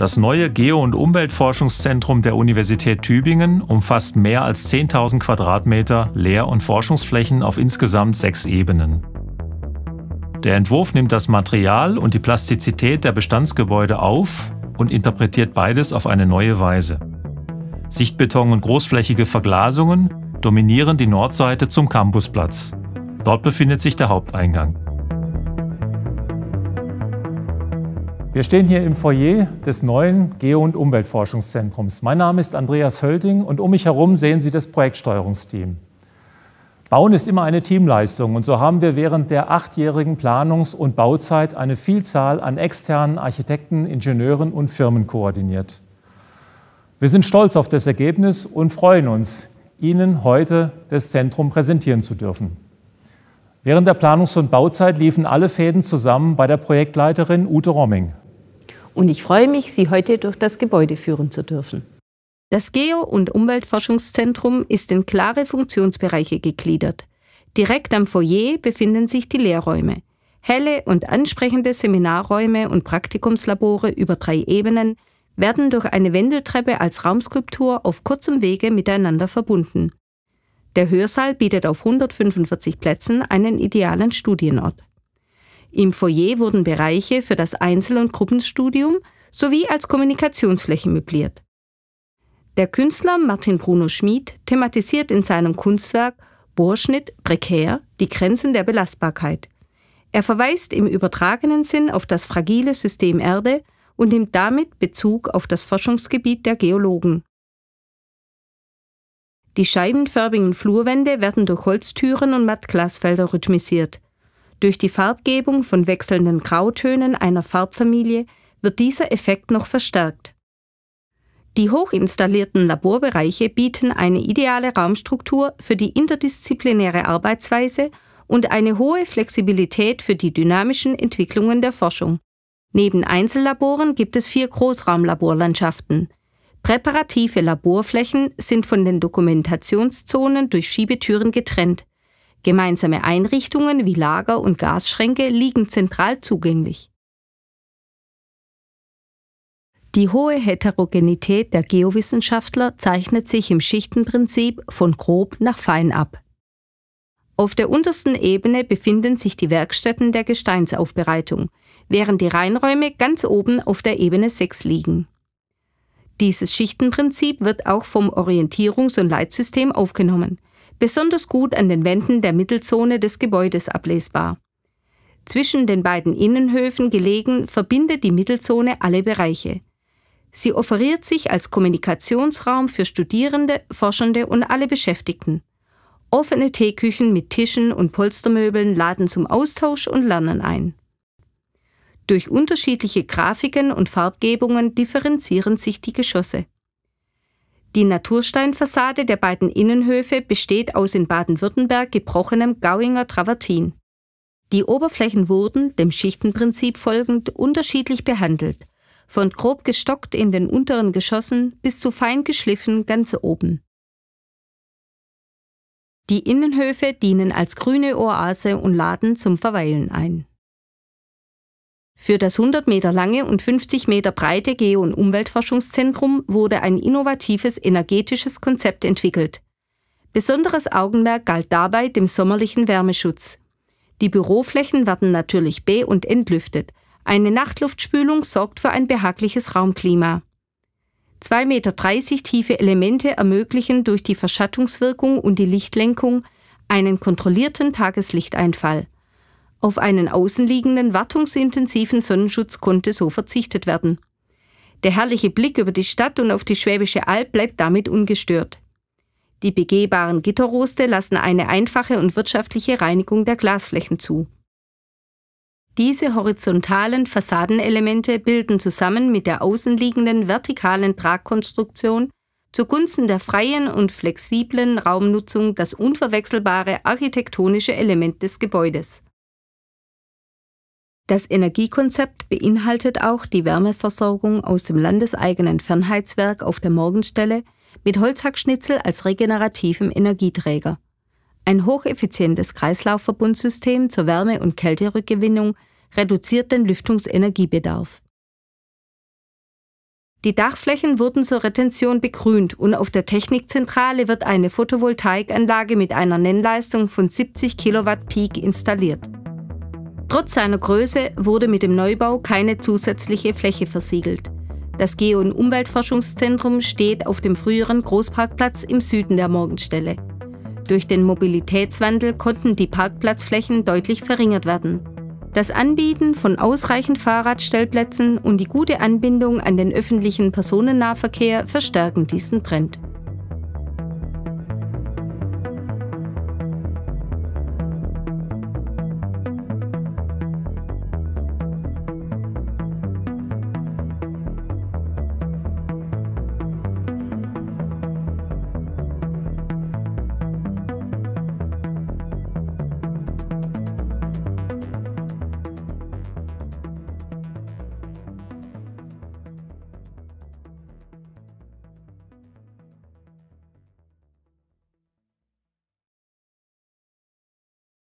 Das neue Geo- und Umweltforschungszentrum der Universität Tübingen umfasst mehr als 10.000 Quadratmeter Lehr- und Forschungsflächen auf insgesamt sechs Ebenen. Der Entwurf nimmt das Material und die Plastizität der Bestandsgebäude auf und interpretiert beides auf eine neue Weise. Sichtbeton und großflächige Verglasungen dominieren die Nordseite zum Campusplatz. Dort befindet sich der Haupteingang. Wir stehen hier im Foyer des neuen Geo- und Umweltforschungszentrums. Mein Name ist Andreas Hölting und um mich herum sehen Sie das Projektsteuerungsteam. Bauen ist immer eine Teamleistung und so haben wir während der achtjährigen Planungs- und Bauzeit eine Vielzahl an externen Architekten, Ingenieuren und Firmen koordiniert. Wir sind stolz auf das Ergebnis und freuen uns, Ihnen heute das Zentrum präsentieren zu dürfen. Während der Planungs- und Bauzeit liefen alle Fäden zusammen bei der Projektleiterin Ute Romming und ich freue mich, Sie heute durch das Gebäude führen zu dürfen. Das Geo- und Umweltforschungszentrum ist in klare Funktionsbereiche gegliedert. Direkt am Foyer befinden sich die Lehrräume. Helle und ansprechende Seminarräume und Praktikumslabore über drei Ebenen werden durch eine Wendeltreppe als Raumskulptur auf kurzem Wege miteinander verbunden. Der Hörsaal bietet auf 145 Plätzen einen idealen Studienort. Im Foyer wurden Bereiche für das Einzel- und Gruppenstudium sowie als Kommunikationsfläche möbliert. Der Künstler Martin Bruno Schmid thematisiert in seinem Kunstwerk Bohrschnitt prekär die Grenzen der Belastbarkeit. Er verweist im übertragenen Sinn auf das fragile System Erde und nimmt damit Bezug auf das Forschungsgebiet der Geologen. Die scheibenförmigen Flurwände werden durch Holztüren und Mattglasfelder rhythmisiert. Durch die Farbgebung von wechselnden Grautönen einer Farbfamilie wird dieser Effekt noch verstärkt. Die hochinstallierten Laborbereiche bieten eine ideale Raumstruktur für die interdisziplinäre Arbeitsweise und eine hohe Flexibilität für die dynamischen Entwicklungen der Forschung. Neben Einzellaboren gibt es vier Großraumlaborlandschaften. Präparative Laborflächen sind von den Dokumentationszonen durch Schiebetüren getrennt. Gemeinsame Einrichtungen wie Lager und Gasschränke liegen zentral zugänglich. Die hohe Heterogenität der Geowissenschaftler zeichnet sich im Schichtenprinzip von grob nach fein ab. Auf der untersten Ebene befinden sich die Werkstätten der Gesteinsaufbereitung, während die Reinräume ganz oben auf der Ebene 6 liegen. Dieses Schichtenprinzip wird auch vom Orientierungs- und Leitsystem aufgenommen – besonders gut an den Wänden der Mittelzone des Gebäudes ablesbar. Zwischen den beiden Innenhöfen gelegen verbindet die Mittelzone alle Bereiche. Sie offeriert sich als Kommunikationsraum für Studierende, Forschende und alle Beschäftigten. Offene Teeküchen mit Tischen und Polstermöbeln laden zum Austausch und Lernen ein. Durch unterschiedliche Grafiken und Farbgebungen differenzieren sich die Geschosse. Die Natursteinfassade der beiden Innenhöfe besteht aus in Baden-Württemberg gebrochenem Gauinger Travertin. Die Oberflächen wurden, dem Schichtenprinzip folgend, unterschiedlich behandelt, von grob gestockt in den unteren Geschossen bis zu fein geschliffen ganz oben. Die Innenhöfe dienen als grüne Oase und laden zum Verweilen ein. Für das 100 Meter lange und 50 Meter breite Geo- und Umweltforschungszentrum wurde ein innovatives energetisches Konzept entwickelt. Besonderes Augenmerk galt dabei dem sommerlichen Wärmeschutz. Die Büroflächen werden natürlich be- und entlüftet. Eine Nachtluftspülung sorgt für ein behagliches Raumklima. 2,30 Meter tiefe Elemente ermöglichen durch die Verschattungswirkung und die Lichtlenkung einen kontrollierten Tageslichteinfall. Auf einen außenliegenden, wartungsintensiven Sonnenschutz konnte so verzichtet werden. Der herrliche Blick über die Stadt und auf die Schwäbische Alb bleibt damit ungestört. Die begehbaren Gitterroste lassen eine einfache und wirtschaftliche Reinigung der Glasflächen zu. Diese horizontalen Fassadenelemente bilden zusammen mit der außenliegenden vertikalen Tragkonstruktion zugunsten der freien und flexiblen Raumnutzung das unverwechselbare architektonische Element des Gebäudes. Das Energiekonzept beinhaltet auch die Wärmeversorgung aus dem landeseigenen Fernheizwerk auf der Morgenstelle mit Holzhackschnitzel als regenerativem Energieträger. Ein hocheffizientes Kreislaufverbundsystem zur Wärme- und Kälterückgewinnung reduziert den Lüftungsenergiebedarf. Die Dachflächen wurden zur Retention begrünt und auf der Technikzentrale wird eine Photovoltaikanlage mit einer Nennleistung von 70 Kilowatt Peak installiert. Trotz seiner Größe wurde mit dem Neubau keine zusätzliche Fläche versiegelt. Das Geo- und Umweltforschungszentrum steht auf dem früheren Großparkplatz im Süden der Morgenstelle. Durch den Mobilitätswandel konnten die Parkplatzflächen deutlich verringert werden. Das Anbieten von ausreichend Fahrradstellplätzen und die gute Anbindung an den öffentlichen Personennahverkehr verstärken diesen Trend.